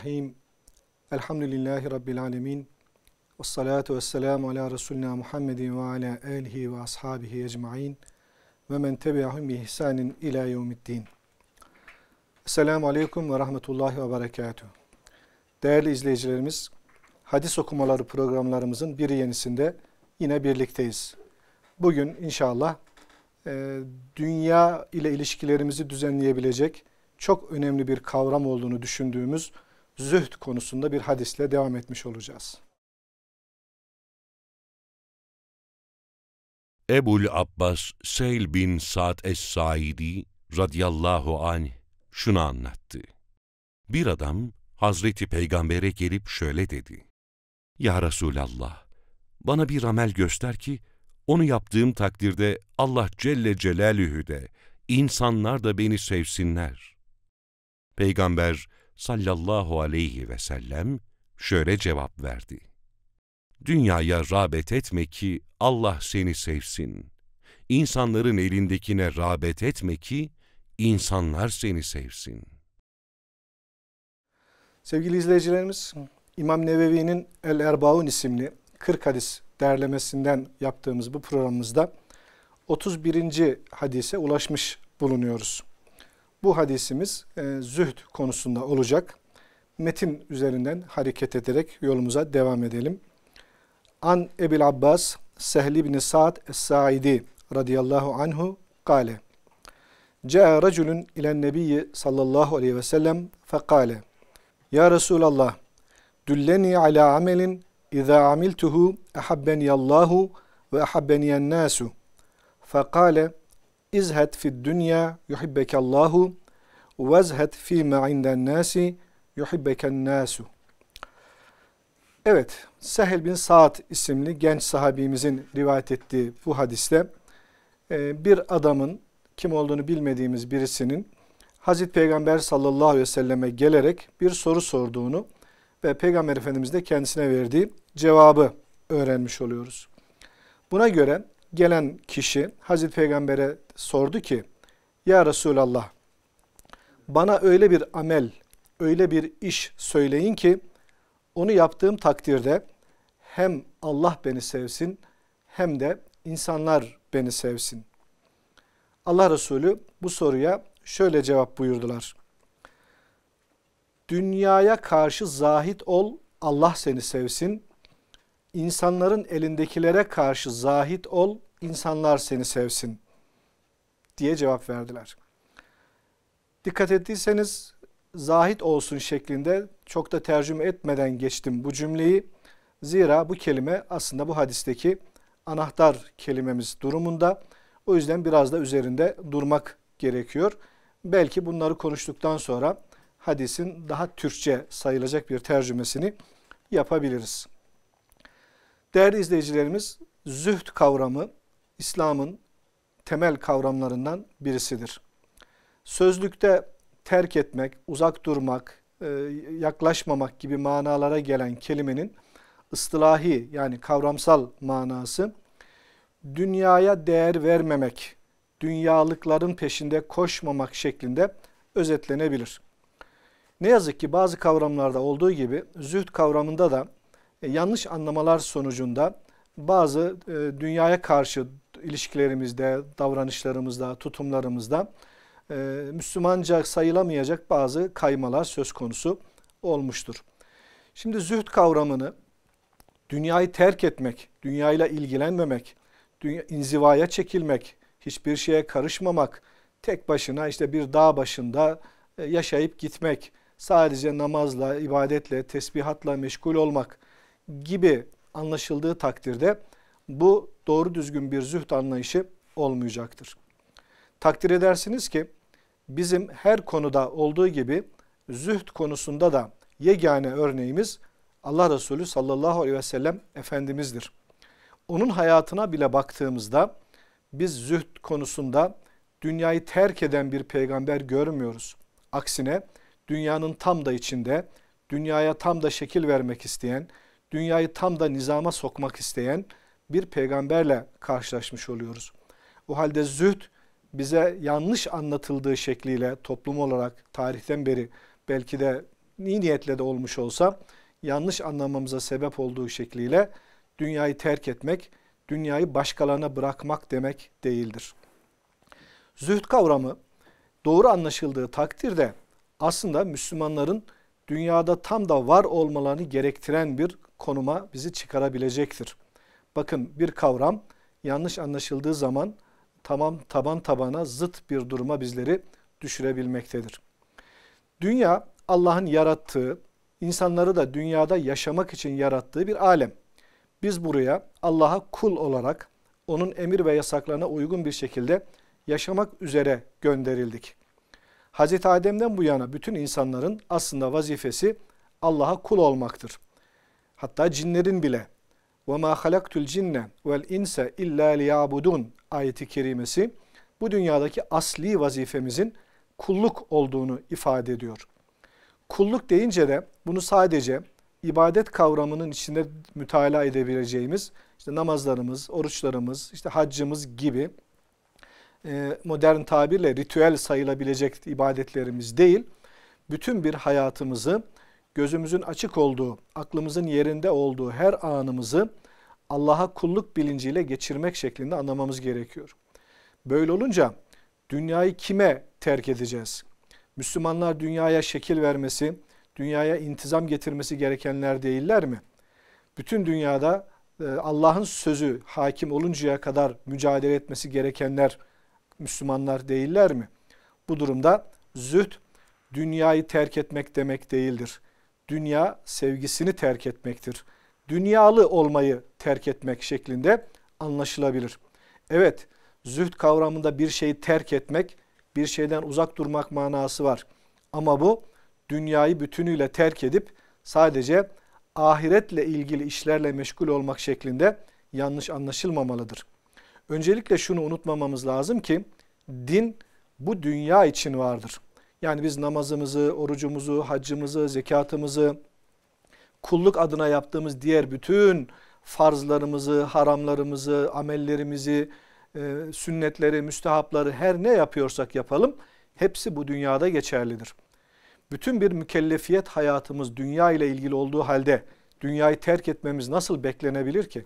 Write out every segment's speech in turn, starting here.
Bismillahirrahmanirrahim. Elhamdülillahi Rabbil alemin. Ve salatu ve selamu ala Resulina Muhammedin ve ala ehlihi ve ashabihi ecma'in. Ve men tebi'ahum bi ihsanin ila yevmiddin. Selamu aleyküm ve rahmetullahi ve berekatuhu. Değerli izleyicilerimiz, hadis okumaları programlarımızın bir yenisinde yine birlikteyiz. Bugün inşallah e, dünya ile ilişkilerimizi düzenleyebilecek, çok önemli bir kavram olduğunu düşündüğümüz zühd konusunda bir hadisle devam etmiş olacağız. Ebul Abbas Seyl bin Sa'd es-Saidi radıyallahu anh şunu anlattı. Bir adam Hazreti Peygamber'e gelip şöyle dedi. Ya Resulallah, bana bir amel göster ki, onu yaptığım takdirde Allah Celle Celaluhu de, insanlar da beni sevsinler. Peygamber, sallallahu aleyhi ve sellem şöyle cevap verdi. Dünyaya rağbet etme ki Allah seni sevsin. İnsanların elindekine rağbet etme ki insanlar seni sevsin. Sevgili izleyicilerimiz, İmam Nevevi'nin El Erbaun isimli 40 hadis derlemesinden yaptığımız bu programımızda 31. hadise ulaşmış bulunuyoruz. Bu hadisimiz e, zühd konusunda olacak. Metin üzerinden hareket ederek yolumuza devam edelim. An Ebil Abbas Sehli bin Sa'd Es-Sa'idi radıyallahu anhu kale. Câe racülün ilen nebiyyi sallallahu aleyhi ve sellem fekale. Ya Resulallah, dülleni ala amelin izâ amiltuhu ehabbeniyallahu ve ehabbeniyen nâsu. Fekale, İzhed fid dünya yuhibbekallahu vezhed fi inden nâsi yuhibbeken nâsu. Evet, Sehel bin Sa'd isimli genç sahabimizin rivayet ettiği bu hadiste e, bir adamın kim olduğunu bilmediğimiz birisinin Hazreti Peygamber sallallahu aleyhi ve selleme gelerek bir soru sorduğunu ve Peygamber Efendimiz de kendisine verdiği cevabı öğrenmiş oluyoruz. Buna göre gelen kişi Hazreti Peygamber'e sordu ki Ya Resulallah bana öyle bir amel, öyle bir iş söyleyin ki onu yaptığım takdirde hem Allah beni sevsin hem de insanlar beni sevsin. Allah Resulü bu soruya şöyle cevap buyurdular. Dünyaya karşı zahit ol, Allah seni sevsin insanların elindekilere karşı zahit ol, insanlar seni sevsin diye cevap verdiler. Dikkat ettiyseniz zahit olsun şeklinde çok da tercüme etmeden geçtim bu cümleyi. Zira bu kelime aslında bu hadisteki anahtar kelimemiz durumunda. O yüzden biraz da üzerinde durmak gerekiyor. Belki bunları konuştuktan sonra hadisin daha Türkçe sayılacak bir tercümesini yapabiliriz. Değerli izleyicilerimiz, zühd kavramı İslam'ın temel kavramlarından birisidir. Sözlükte terk etmek, uzak durmak, e, yaklaşmamak gibi manalara gelen kelimenin ıslahi yani kavramsal manası dünyaya değer vermemek, dünyalıkların peşinde koşmamak şeklinde özetlenebilir. Ne yazık ki bazı kavramlarda olduğu gibi zühd kavramında da e, yanlış anlamalar sonucunda bazı e, dünyaya karşı ilişkilerimizde, davranışlarımızda, tutumlarımızda e, Müslümanca sayılamayacak bazı kaymalar söz konusu olmuştur. Şimdi zühd kavramını dünyayı terk etmek, dünyayla ilgilenmemek, inzivaya çekilmek, hiçbir şeye karışmamak, tek başına işte bir dağ başında yaşayıp gitmek, sadece namazla, ibadetle, tesbihatla meşgul olmak, gibi anlaşıldığı takdirde bu doğru düzgün bir züht anlayışı olmayacaktır. Takdir edersiniz ki bizim her konuda olduğu gibi züht konusunda da yegane örneğimiz Allah Resulü sallallahu aleyhi ve sellem Efendimiz'dir. Onun hayatına bile baktığımızda biz züht konusunda dünyayı terk eden bir peygamber görmüyoruz. Aksine dünyanın tam da içinde, dünyaya tam da şekil vermek isteyen, dünyayı tam da nizama sokmak isteyen bir peygamberle karşılaşmış oluyoruz. O halde zühd bize yanlış anlatıldığı şekliyle toplum olarak tarihten beri belki de iyi niyetle de olmuş olsa yanlış anlamamıza sebep olduğu şekliyle dünyayı terk etmek, dünyayı başkalarına bırakmak demek değildir. Zühd kavramı doğru anlaşıldığı takdirde aslında Müslümanların dünyada tam da var olmalarını gerektiren bir konuma bizi çıkarabilecektir. Bakın bir kavram yanlış anlaşıldığı zaman tamam taban tabana zıt bir duruma bizleri düşürebilmektedir. Dünya Allah'ın yarattığı, insanları da dünyada yaşamak için yarattığı bir alem. Biz buraya Allah'a kul olarak onun emir ve yasaklarına uygun bir şekilde yaşamak üzere gönderildik. Hz. Adem'den bu yana bütün insanların aslında vazifesi Allah'a kul olmaktır hatta cinlerin bile وَمَا خَلَقْتُ الْجِنَّ وَالْاِنْسَ اِلَّا لِيَعْبُدُونَ ayeti kerimesi bu dünyadaki asli vazifemizin kulluk olduğunu ifade ediyor. Kulluk deyince de bunu sadece ibadet kavramının içinde mütalaa edebileceğimiz işte namazlarımız, oruçlarımız, işte haccımız gibi e, modern tabirle ritüel sayılabilecek ibadetlerimiz değil. Bütün bir hayatımızı gözümüzün açık olduğu, aklımızın yerinde olduğu her anımızı Allah'a kulluk bilinciyle geçirmek şeklinde anlamamız gerekiyor. Böyle olunca dünyayı kime terk edeceğiz? Müslümanlar dünyaya şekil vermesi, dünyaya intizam getirmesi gerekenler değiller mi? Bütün dünyada e, Allah'ın sözü hakim oluncaya kadar mücadele etmesi gerekenler Müslümanlar değiller mi? Bu durumda züht dünyayı terk etmek demek değildir dünya sevgisini terk etmektir. Dünyalı olmayı terk etmek şeklinde anlaşılabilir. Evet, zühd kavramında bir şeyi terk etmek, bir şeyden uzak durmak manası var. Ama bu dünyayı bütünüyle terk edip sadece ahiretle ilgili işlerle meşgul olmak şeklinde yanlış anlaşılmamalıdır. Öncelikle şunu unutmamamız lazım ki din bu dünya için vardır. Yani biz namazımızı, orucumuzu, hacımızı, zekatımızı, kulluk adına yaptığımız diğer bütün farzlarımızı, haramlarımızı, amellerimizi, e, sünnetleri, müstehapları her ne yapıyorsak yapalım hepsi bu dünyada geçerlidir. Bütün bir mükellefiyet hayatımız dünya ile ilgili olduğu halde dünyayı terk etmemiz nasıl beklenebilir ki?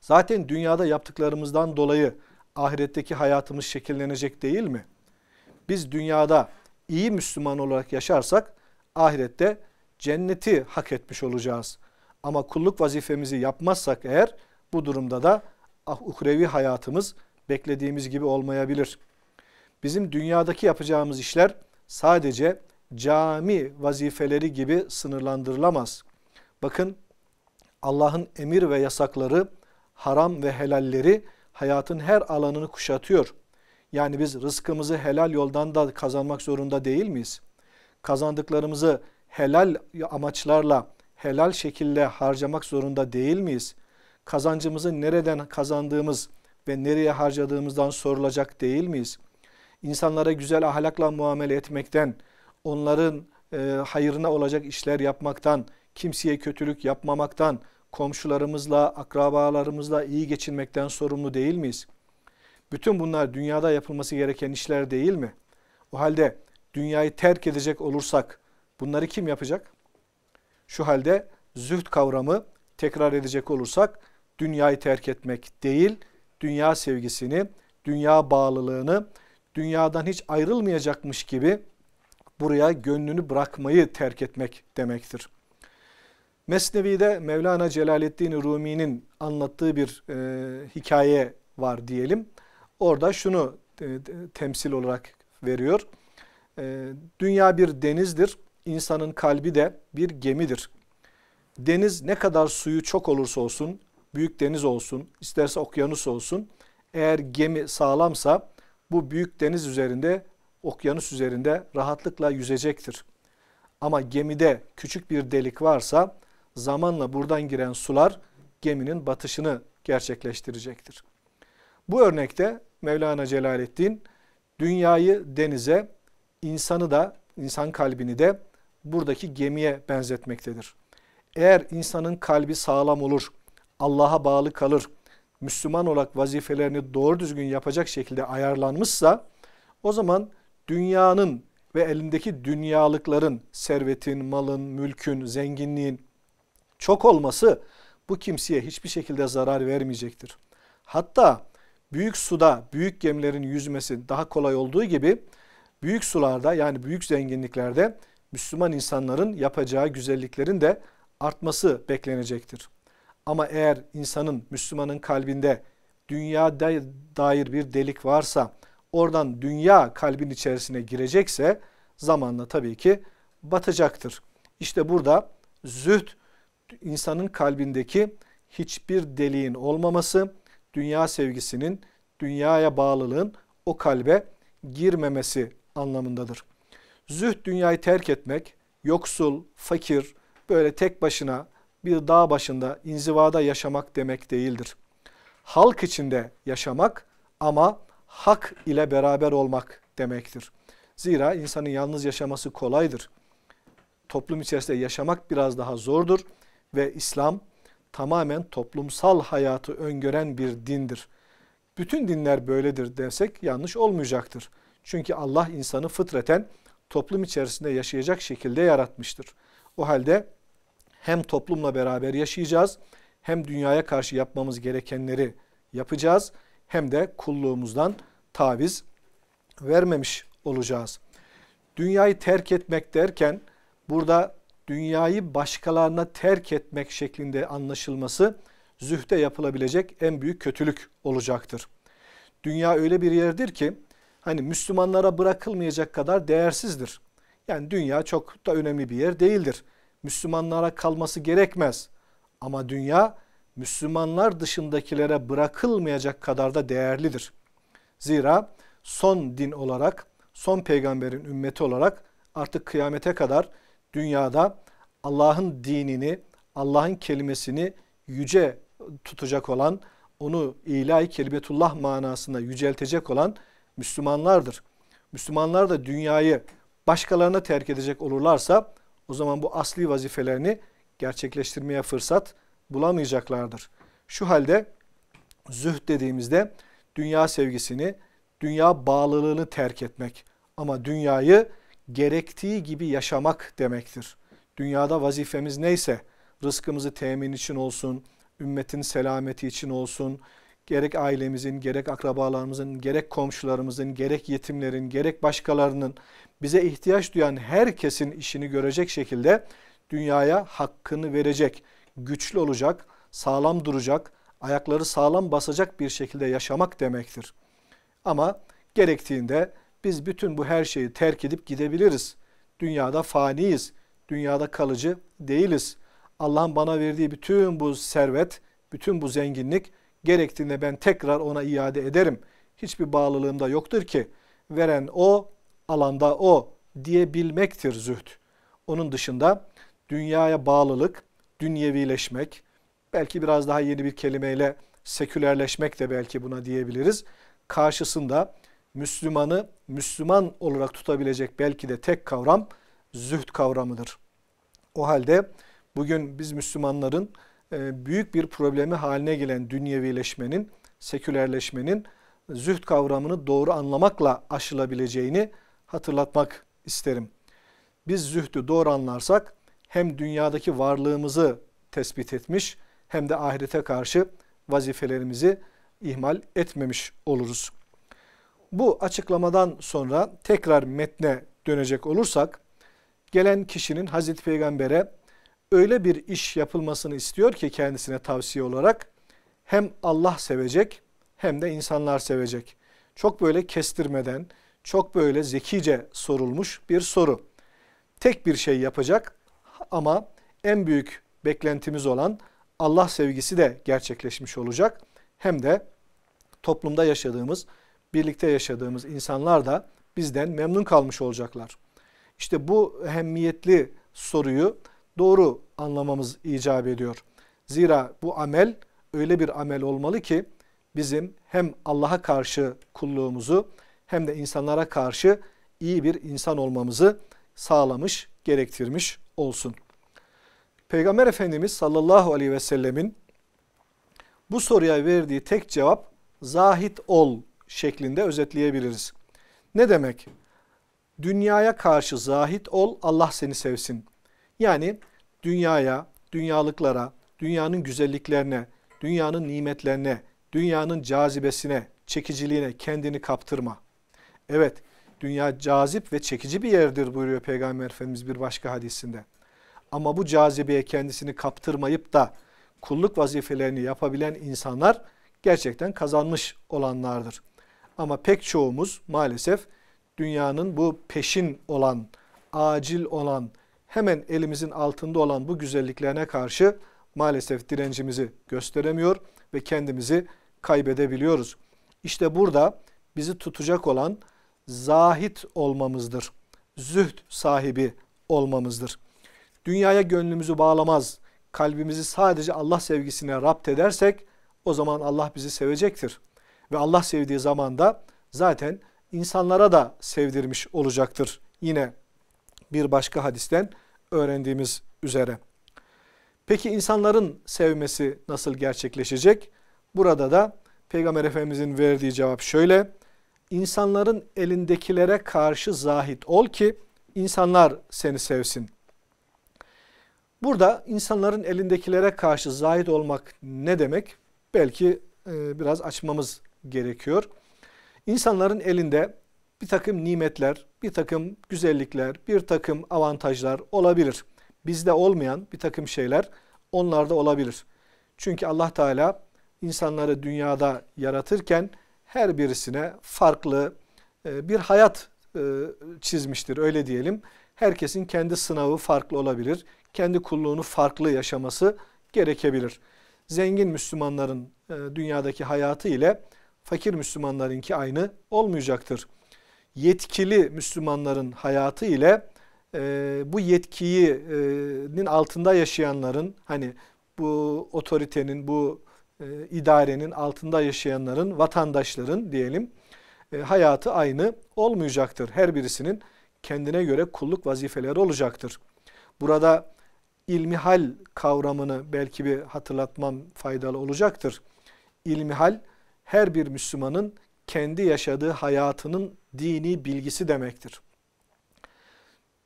Zaten dünyada yaptıklarımızdan dolayı ahiretteki hayatımız şekillenecek değil mi? biz dünyada iyi Müslüman olarak yaşarsak ahirette cenneti hak etmiş olacağız. Ama kulluk vazifemizi yapmazsak eğer bu durumda da ah, uhrevi hayatımız beklediğimiz gibi olmayabilir. Bizim dünyadaki yapacağımız işler sadece cami vazifeleri gibi sınırlandırılamaz. Bakın Allah'ın emir ve yasakları, haram ve helalleri hayatın her alanını kuşatıyor. Yani biz rızkımızı helal yoldan da kazanmak zorunda değil miyiz? Kazandıklarımızı helal amaçlarla, helal şekilde harcamak zorunda değil miyiz? Kazancımızı nereden kazandığımız ve nereye harcadığımızdan sorulacak değil miyiz? İnsanlara güzel ahlakla muamele etmekten, onların e, hayırına olacak işler yapmaktan, kimseye kötülük yapmamaktan, komşularımızla, akrabalarımızla iyi geçinmekten sorumlu değil miyiz? Bütün bunlar dünyada yapılması gereken işler değil mi? O halde dünyayı terk edecek olursak bunları kim yapacak? Şu halde züht kavramı tekrar edecek olursak dünyayı terk etmek değil, dünya sevgisini, dünya bağlılığını, dünyadan hiç ayrılmayacakmış gibi buraya gönlünü bırakmayı terk etmek demektir. Mesnevi'de Mevlana Celaleddin Rumi'nin anlattığı bir e, hikaye var diyelim. Orada şunu e, temsil olarak veriyor. E, dünya bir denizdir. İnsanın kalbi de bir gemidir. Deniz ne kadar suyu çok olursa olsun, büyük deniz olsun, isterse okyanus olsun. Eğer gemi sağlamsa bu büyük deniz üzerinde, okyanus üzerinde rahatlıkla yüzecektir. Ama gemide küçük bir delik varsa zamanla buradan giren sular geminin batışını gerçekleştirecektir. Bu örnekte Mevlana Celaleddin dünyayı denize, insanı da, insan kalbini de buradaki gemiye benzetmektedir. Eğer insanın kalbi sağlam olur, Allah'a bağlı kalır, Müslüman olarak vazifelerini doğru düzgün yapacak şekilde ayarlanmışsa o zaman dünyanın ve elindeki dünyalıkların, servetin, malın, mülkün, zenginliğin çok olması bu kimseye hiçbir şekilde zarar vermeyecektir. Hatta büyük suda büyük gemilerin yüzmesi daha kolay olduğu gibi büyük sularda yani büyük zenginliklerde Müslüman insanların yapacağı güzelliklerin de artması beklenecektir. Ama eğer insanın, Müslümanın kalbinde dünya dair bir delik varsa, oradan dünya kalbin içerisine girecekse zamanla tabii ki batacaktır. İşte burada züht insanın kalbindeki hiçbir deliğin olmaması, dünya sevgisinin, dünyaya bağlılığın o kalbe girmemesi anlamındadır. Zühd dünyayı terk etmek, yoksul, fakir, böyle tek başına bir dağ başında inzivada yaşamak demek değildir. Halk içinde yaşamak ama hak ile beraber olmak demektir. Zira insanın yalnız yaşaması kolaydır. Toplum içerisinde yaşamak biraz daha zordur ve İslam tamamen toplumsal hayatı öngören bir dindir. Bütün dinler böyledir dersek yanlış olmayacaktır. Çünkü Allah insanı fıtraten toplum içerisinde yaşayacak şekilde yaratmıştır. O halde hem toplumla beraber yaşayacağız, hem dünyaya karşı yapmamız gerekenleri yapacağız, hem de kulluğumuzdan taviz vermemiş olacağız. Dünyayı terk etmek derken burada dünyayı başkalarına terk etmek şeklinde anlaşılması zühde yapılabilecek en büyük kötülük olacaktır. Dünya öyle bir yerdir ki hani Müslümanlara bırakılmayacak kadar değersizdir. Yani dünya çok da önemli bir yer değildir. Müslümanlara kalması gerekmez. Ama dünya Müslümanlar dışındakilere bırakılmayacak kadar da değerlidir. Zira son din olarak, son peygamberin ümmeti olarak artık kıyamete kadar dünyada Allah'ın dinini, Allah'ın kelimesini yüce tutacak olan, onu ilahi kelibetullah manasında yüceltecek olan Müslümanlardır. Müslümanlar da dünyayı başkalarına terk edecek olurlarsa o zaman bu asli vazifelerini gerçekleştirmeye fırsat bulamayacaklardır. Şu halde zühd dediğimizde dünya sevgisini, dünya bağlılığını terk etmek ama dünyayı gerektiği gibi yaşamak demektir. Dünyada vazifemiz neyse rızkımızı temin için olsun, ümmetin selameti için olsun, gerek ailemizin, gerek akrabalarımızın, gerek komşularımızın, gerek yetimlerin, gerek başkalarının bize ihtiyaç duyan herkesin işini görecek şekilde dünyaya hakkını verecek, güçlü olacak, sağlam duracak, ayakları sağlam basacak bir şekilde yaşamak demektir. Ama gerektiğinde biz bütün bu her şeyi terk edip gidebiliriz. Dünyada faniyiz. Dünyada kalıcı değiliz. Allah'ın bana verdiği bütün bu servet, bütün bu zenginlik gerektiğinde ben tekrar ona iade ederim. Hiçbir bağlılığım da yoktur ki. Veren o, alanda o diyebilmektir zühd. Onun dışında dünyaya bağlılık, dünyevileşmek, belki biraz daha yeni bir kelimeyle sekülerleşmek de belki buna diyebiliriz. Karşısında Müslümanı Müslüman olarak tutabilecek belki de tek kavram zühd kavramıdır. O halde bugün biz Müslümanların e, büyük bir problemi haline gelen dünyevileşmenin, sekülerleşmenin zühd kavramını doğru anlamakla aşılabileceğini hatırlatmak isterim. Biz zühdü doğru anlarsak hem dünyadaki varlığımızı tespit etmiş hem de ahirete karşı vazifelerimizi ihmal etmemiş oluruz. Bu açıklamadan sonra tekrar metne dönecek olursak gelen kişinin Hazreti Peygamber'e öyle bir iş yapılmasını istiyor ki kendisine tavsiye olarak hem Allah sevecek hem de insanlar sevecek. Çok böyle kestirmeden, çok böyle zekice sorulmuş bir soru. Tek bir şey yapacak ama en büyük beklentimiz olan Allah sevgisi de gerçekleşmiş olacak. Hem de toplumda yaşadığımız birlikte yaşadığımız insanlar da bizden memnun kalmış olacaklar. İşte bu ehemmiyetli soruyu doğru anlamamız icap ediyor. Zira bu amel öyle bir amel olmalı ki bizim hem Allah'a karşı kulluğumuzu hem de insanlara karşı iyi bir insan olmamızı sağlamış, gerektirmiş olsun. Peygamber Efendimiz sallallahu aleyhi ve sellemin bu soruya verdiği tek cevap zahit ol şeklinde özetleyebiliriz. Ne demek? Dünyaya karşı zahit ol, Allah seni sevsin. Yani dünyaya, dünyalıklara, dünyanın güzelliklerine, dünyanın nimetlerine, dünyanın cazibesine, çekiciliğine kendini kaptırma. Evet, dünya cazip ve çekici bir yerdir buyuruyor Peygamber Efendimiz bir başka hadisinde. Ama bu cazibeye kendisini kaptırmayıp da kulluk vazifelerini yapabilen insanlar gerçekten kazanmış olanlardır. Ama pek çoğumuz maalesef dünyanın bu peşin olan, acil olan, hemen elimizin altında olan bu güzelliklerine karşı maalesef direncimizi gösteremiyor ve kendimizi kaybedebiliyoruz. İşte burada bizi tutacak olan zahit olmamızdır. Zühd sahibi olmamızdır. Dünyaya gönlümüzü bağlamaz, kalbimizi sadece Allah sevgisine rapt edersek o zaman Allah bizi sevecektir. Ve Allah sevdiği zaman da zaten insanlara da sevdirmiş olacaktır. Yine bir başka hadisten öğrendiğimiz üzere. Peki insanların sevmesi nasıl gerçekleşecek? Burada da Peygamber Efendimizin verdiği cevap şöyle. İnsanların elindekilere karşı zahit ol ki insanlar seni sevsin. Burada insanların elindekilere karşı zahit olmak ne demek? Belki e, biraz açmamız gerekiyor. İnsanların elinde bir takım nimetler, bir takım güzellikler, bir takım avantajlar olabilir. Bizde olmayan bir takım şeyler onlarda olabilir. Çünkü Allah Teala insanları dünyada yaratırken her birisine farklı e, bir hayat e, çizmiştir öyle diyelim. Herkesin kendi sınavı farklı olabilir. Kendi kulluğunu farklı yaşaması gerekebilir. Zengin Müslümanların e, dünyadaki hayatı ile fakir Müslümanlarınki aynı olmayacaktır. Yetkili Müslümanların hayatı ile e, bu yetkinin e, altında yaşayanların hani bu otoritenin bu e, idarenin altında yaşayanların vatandaşların diyelim e, hayatı aynı olmayacaktır. Her birisinin kendine göre kulluk vazifeleri olacaktır. Burada ilmihal kavramını belki bir hatırlatmam faydalı olacaktır. İlmihal her bir Müslümanın kendi yaşadığı hayatının dini bilgisi demektir.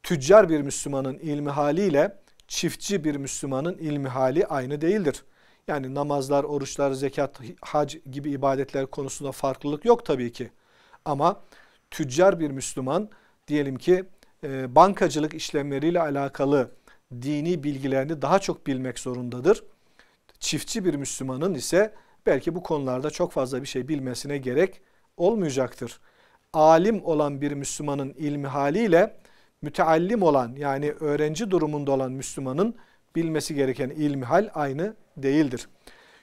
Tüccar bir Müslümanın ilmi haliyle çiftçi bir Müslümanın ilmi hali aynı değildir. Yani namazlar, oruçlar, zekat, hac gibi ibadetler konusunda farklılık yok tabii ki. Ama tüccar bir Müslüman diyelim ki e, bankacılık işlemleriyle alakalı dini bilgilerini daha çok bilmek zorundadır. Çiftçi bir Müslümanın ise belki bu konularda çok fazla bir şey bilmesine gerek olmayacaktır. Alim olan bir Müslümanın ilmi haliyle müteallim olan yani öğrenci durumunda olan Müslümanın bilmesi gereken ilmi hal aynı değildir.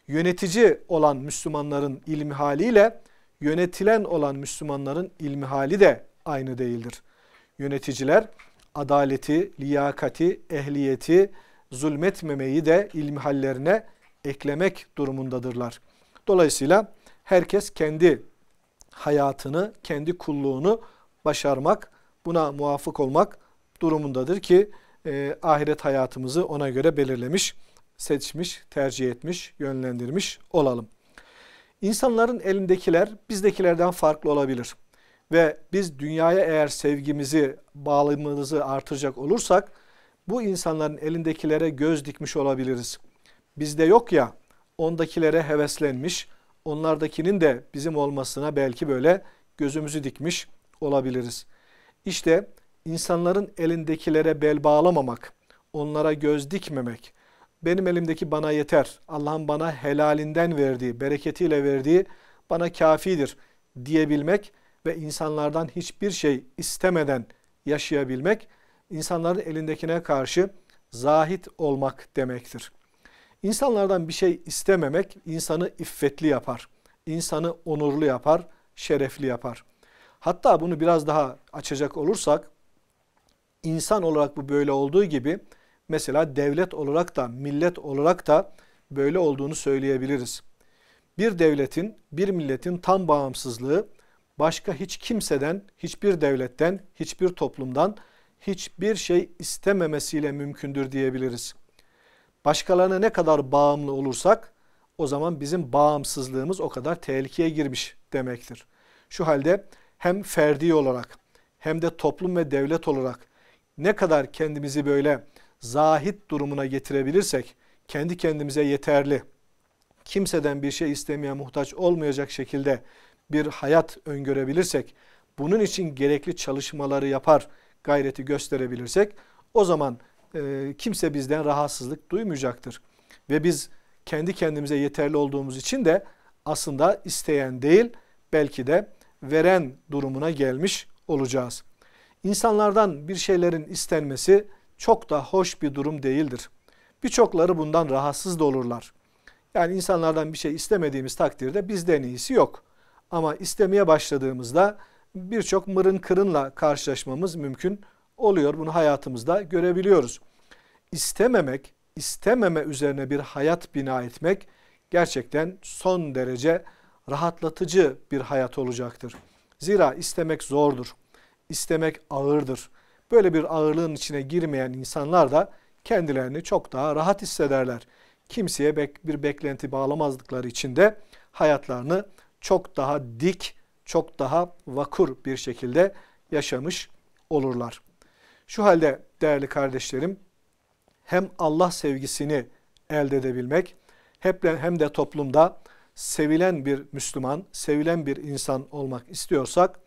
Yönetici olan Müslümanların ilmi haliyle yönetilen olan Müslümanların ilmi hali de aynı değildir. Yöneticiler adaleti, liyakati, ehliyeti, zulmetmemeyi de ilmi hallerine eklemek durumundadırlar. Dolayısıyla herkes kendi hayatını, kendi kulluğunu başarmak, buna muvafık olmak durumundadır ki e, ahiret hayatımızı ona göre belirlemiş, seçmiş, tercih etmiş, yönlendirmiş olalım. İnsanların elindekiler bizdekilerden farklı olabilir. Ve biz dünyaya eğer sevgimizi, bağlılığımızı artıracak olursak bu insanların elindekilere göz dikmiş olabiliriz. Bizde yok ya ondakilere heveslenmiş, onlardakinin de bizim olmasına belki böyle gözümüzü dikmiş olabiliriz. İşte insanların elindekilere bel bağlamamak, onlara göz dikmemek, benim elimdeki bana yeter, Allah'ın bana helalinden verdiği, bereketiyle verdiği bana kafidir diyebilmek ve insanlardan hiçbir şey istemeden yaşayabilmek, insanların elindekine karşı zahit olmak demektir. İnsanlardan bir şey istememek insanı iffetli yapar. İnsanı onurlu yapar, şerefli yapar. Hatta bunu biraz daha açacak olursak insan olarak bu böyle olduğu gibi mesela devlet olarak da millet olarak da böyle olduğunu söyleyebiliriz. Bir devletin, bir milletin tam bağımsızlığı başka hiç kimseden, hiçbir devletten, hiçbir toplumdan hiçbir şey istememesiyle mümkündür diyebiliriz. Başkalarına ne kadar bağımlı olursak o zaman bizim bağımsızlığımız o kadar tehlikeye girmiş demektir. Şu halde hem ferdi olarak hem de toplum ve devlet olarak ne kadar kendimizi böyle zahit durumuna getirebilirsek kendi kendimize yeterli, kimseden bir şey istemeye muhtaç olmayacak şekilde bir hayat öngörebilirsek, bunun için gerekli çalışmaları yapar, gayreti gösterebilirsek o zaman e, kimse bizden rahatsızlık duymayacaktır. Ve biz kendi kendimize yeterli olduğumuz için de aslında isteyen değil belki de veren durumuna gelmiş olacağız. İnsanlardan bir şeylerin istenmesi çok da hoş bir durum değildir. Birçokları bundan rahatsız da olurlar. Yani insanlardan bir şey istemediğimiz takdirde bizden iyisi yok. Ama istemeye başladığımızda birçok mırın kırınla karşılaşmamız mümkün oluyor. Bunu hayatımızda görebiliyoruz. İstememek, istememe üzerine bir hayat bina etmek gerçekten son derece rahatlatıcı bir hayat olacaktır. Zira istemek zordur. İstemek ağırdır. Böyle bir ağırlığın içine girmeyen insanlar da kendilerini çok daha rahat hissederler. Kimseye bir beklenti bağlamazdıkları için de hayatlarını çok daha dik, çok daha vakur bir şekilde yaşamış olurlar. Şu halde değerli kardeşlerim hem Allah sevgisini elde edebilmek hem de toplumda sevilen bir Müslüman, sevilen bir insan olmak istiyorsak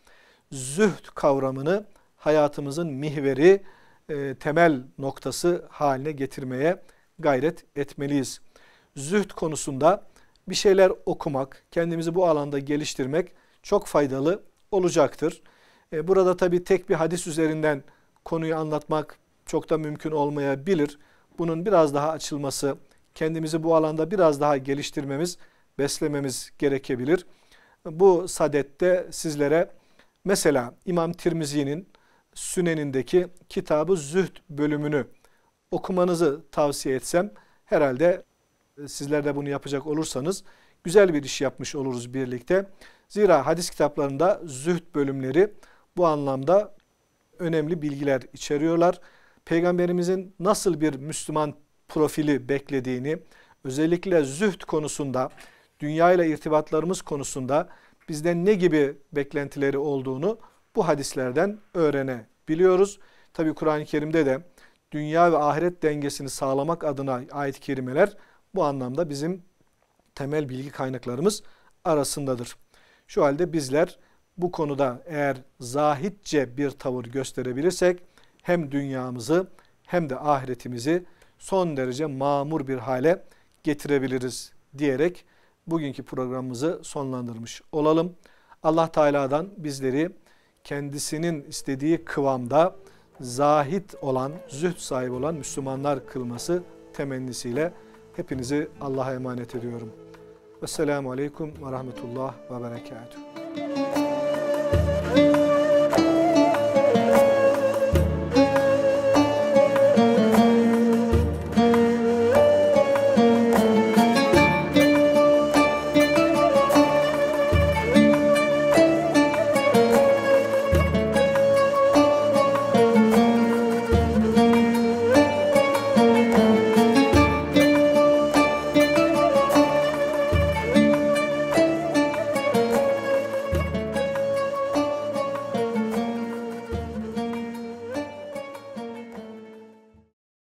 zühd kavramını hayatımızın mihveri, e, temel noktası haline getirmeye gayret etmeliyiz. Zühd konusunda bir şeyler okumak, kendimizi bu alanda geliştirmek çok faydalı olacaktır. E, burada tabi tek bir hadis üzerinden konuyu anlatmak çok da mümkün olmayabilir. Bunun biraz daha açılması, kendimizi bu alanda biraz daha geliştirmemiz, beslememiz gerekebilir. Bu sadette sizlere mesela İmam Tirmizi'nin Sünen'indeki Kitabı Züht bölümünü okumanızı tavsiye etsem herhalde e, sizler de bunu yapacak olursanız güzel bir iş yapmış oluruz birlikte. Zira hadis kitaplarında Züht bölümleri bu anlamda önemli bilgiler içeriyorlar. Peygamberimizin nasıl bir Müslüman profili beklediğini, özellikle zühd konusunda, dünya ile irtibatlarımız konusunda bizden ne gibi beklentileri olduğunu bu hadislerden öğrenebiliyoruz. Tabi Kur'an-ı Kerim'de de dünya ve ahiret dengesini sağlamak adına ayet-i kerimeler bu anlamda bizim temel bilgi kaynaklarımız arasındadır. Şu halde bizler bu konuda eğer zahitçe bir tavır gösterebilirsek hem dünyamızı hem de ahiretimizi son derece mamur bir hale getirebiliriz diyerek bugünkü programımızı sonlandırmış olalım. Allah Teala'dan bizleri kendisinin istediği kıvamda zahit olan, züht sahibi olan Müslümanlar kılması temennisiyle hepinizi Allah'a emanet ediyorum. Esselamu Aleyküm ve Rahmetullah ve Berekatuhu.